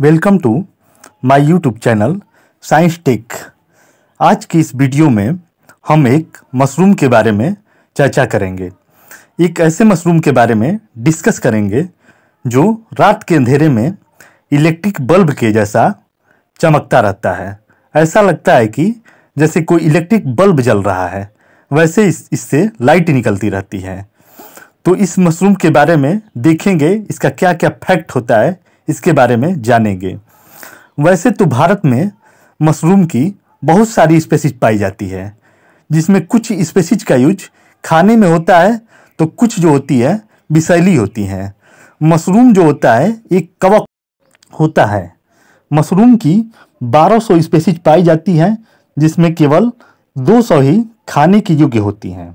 welcome to my YouTube channel science tech आज की इस वीडियो में हम एक मशरूम के बारे में चर्चा करेंगे एक ऐसे मशरूम के बारे में डिस्कस करेंगे जो रात के अंधेरे में इलेक्ट्रिक बल्ब के जैसा चमकता रहता है ऐसा लगता है कि जैसे कोई इलेक्ट्रिक बल्ब जल रहा है वैसे इस इससे लाइट निकलती रहती है तो इस मशरूम के बारे में देखेंगे इसका क्या क्या फैक्ट होता है इसके बारे में जानेंगे वैसे तो भारत में मशरूम की बहुत सारी स्पेसिज पाई जाती है जिसमें कुछ स्पेसिज का यूज खाने में होता है तो कुछ जो होती है विशैली होती हैं मशरूम जो होता है एक कवक होता है मशरूम की 1200 स्पेसिज पाई जाती हैं जिसमें केवल 200 ही खाने की योग्य होती हैं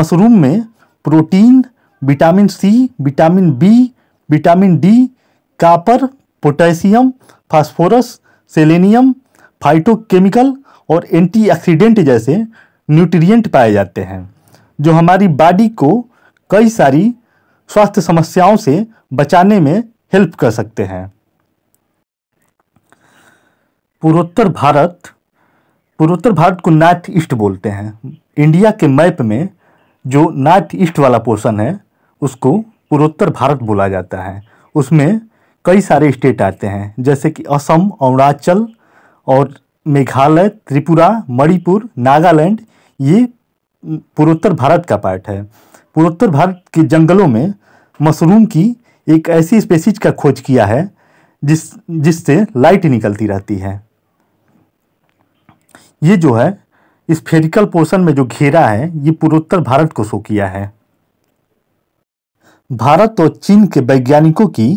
मशरूम में protein vitamin C vitamin B vitamin D copper potassium phosphorus selenium phytochemical और एंटीऑक्सीडेंट जैसे न्यूट्रिएंट पाए जाते हैं जो हमारी बॉडी को कई सारी स्वास्थ्य समस्याओं से बचाने में हेल्प कर सकते हैं पूर्वोत्तर भारत पूर्वोत्तर भारत को नॉर्थ ईस्ट बोलते हैं इंडिया के मैप में जो नॉर्थ ईस्ट वाला पोर्शन है उसको पूर्वोत्तर भारत बोला जाता है उसमें कई सारे स्टेट आते हैं जैसे कि असम अरुणाचल और मेघालय त्रिपुरा मणिपुर नागालैंड ये पूर्वोत्तर भारत का पार्ट है पूर्वोत्तर भारत के जंगलों में मशरूम की एक ऐसी स्पेसीज का खोज किया है जिस जिससे लाइट निकलती रहती है ये जो है इस फेरिकल पोर्शन में जो घेरा है ये पूर्वोत्तर भारत को शो किया है भारत और चीन के वैज्ञानिकों की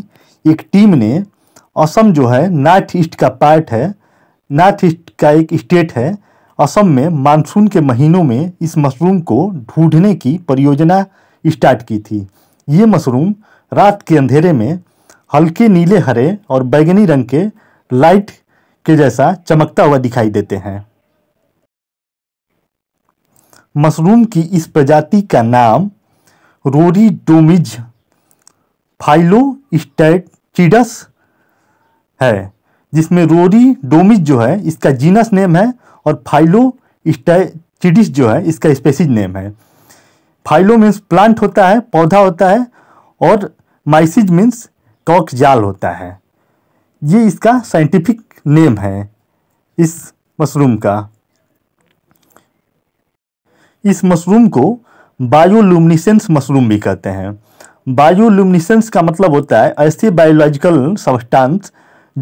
एक टीम ने असम जो है नॉर्थ ईस्ट का पार्ट है नॉर्थ ईस्ट का एक स्टेट है असम में मानसून के महीनों में इस मशरूम को ढूंढने की परियोजना स्टार्ट की थी ये मशरूम रात के अंधेरे में हल्के नीले हरे और बैगनी रंग के लाइट के जैसा चमकता हुआ दिखाई देते हैं मशरूम की इस प्रजाति का नाम रोरीडोमिज फाइलोस्टैटिडस है जिसमें रोरीडोमिज जो है इसका जीनस नेम है और फाइलोस्टैटिडिस जो है इसका स्पेसिज नेम है फाइलो मीन्स प्लांट होता है पौधा होता है और माइसिज मीन्स कॉक जाल होता है ये इसका साइंटिफिक नेम है इस मशरूम का इस मशरूम को बायोलुमिनिसेंस मशरूम भी कहते हैं बायोलुमिनिसेंस का मतलब होता है ऐसे बायोलॉजिकल सबस्टांस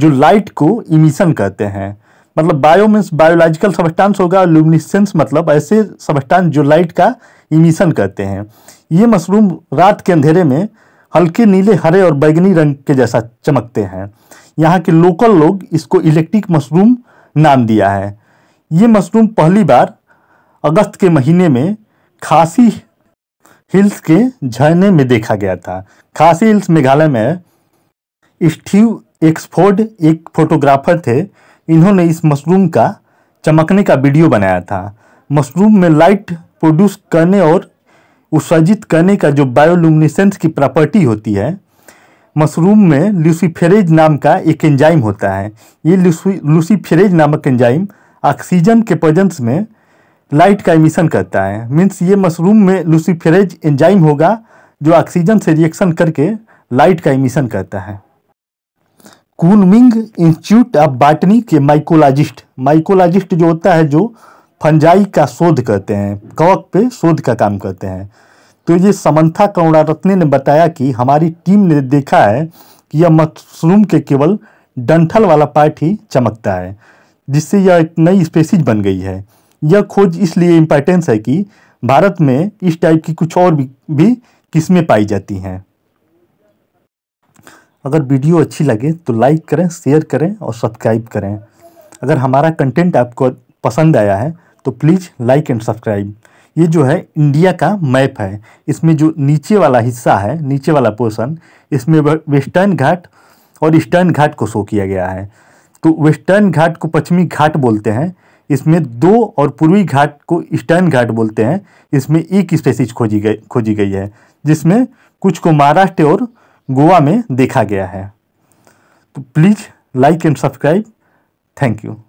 जो लाइट को इमिशन कहते हैं मतलब बायो मीन्स बायोलॉजिकल सबस्टांस होगा और लुमिनिसेंस मतलब ऐसे सबस्टांस जो लाइट का इमिशन कहते हैं ये मशरूम रात के अंधेरे में हल्के नीले हरे और बैगनी रंग के जैसा चमकते हैं यहाँ के लोकल लोग इसको इलेक्ट्रिक मशरूम नाम दिया है ये मशरूम पहली बार अगस्त के महीने में खासी हिल्स के झरने में देखा गया था खासी हिल्स मेघालय में स्टीव एक्सफोर्ड एक फोटोग्राफर थे इन्होंने इस मशरूम का चमकने का वीडियो बनाया था मशरूम में लाइट प्रोड्यूस करने और उत्सर्जित करने का जो बायोलुमिनेसेंस की प्रॉपर्टी होती है मशरूम में लूसीफेरेज नाम का एक एंजाइम होता है ये लूसीफेरेज नामक एंजाइम ऑक्सीजन के प्रजेंस में लाइट का एमिशन करता है मीन्स ये मशरूम में लूसीफेरेज एंजाइम होगा जो ऑक्सीजन से रिएक्शन करके लाइट का एमिशन करता है कूनमिंग इंस्टीट्यूट ऑफ बाटनी के माइकोलॉजिस्ट माइकोलॉजिस्ट जो होता है जो फंजाई का शोध करते हैं कवक पे शोध का काम करते हैं तो ये समन्था कौड़ारत्ने ने बताया कि हमारी टीम ने देखा है कि यह मशरूम के केवल डंठल वाला पार्ट ही चमकता है जिससे यह एक नई स्पेसीज बन गई है यह खोज इसलिए इम्पॉर्टेंस है कि भारत में इस टाइप की कुछ और भी, भी किस्में पाई जाती हैं अगर वीडियो अच्छी लगे तो लाइक करें शेयर करें और सब्सक्राइब करें अगर हमारा कंटेंट आपको पसंद आया है तो प्लीज़ लाइक एंड सब्सक्राइब ये जो है इंडिया का मैप है इसमें जो नीचे वाला हिस्सा है नीचे वाला पोर्सन इसमें वेस्टर्न घाट और ईस्टर्न घाट को शो किया गया है तो वेस्टर्न घाट को पश्चिमी घाट बोलते हैं इसमें दो और पूर्वी घाट को ईस्टर्न घाट बोलते हैं इसमें एक स्पेसिज खोजी गई खोजी गई है जिसमें कुछ को महाराष्ट्र और गोवा में देखा गया है तो please like and subscribe thank you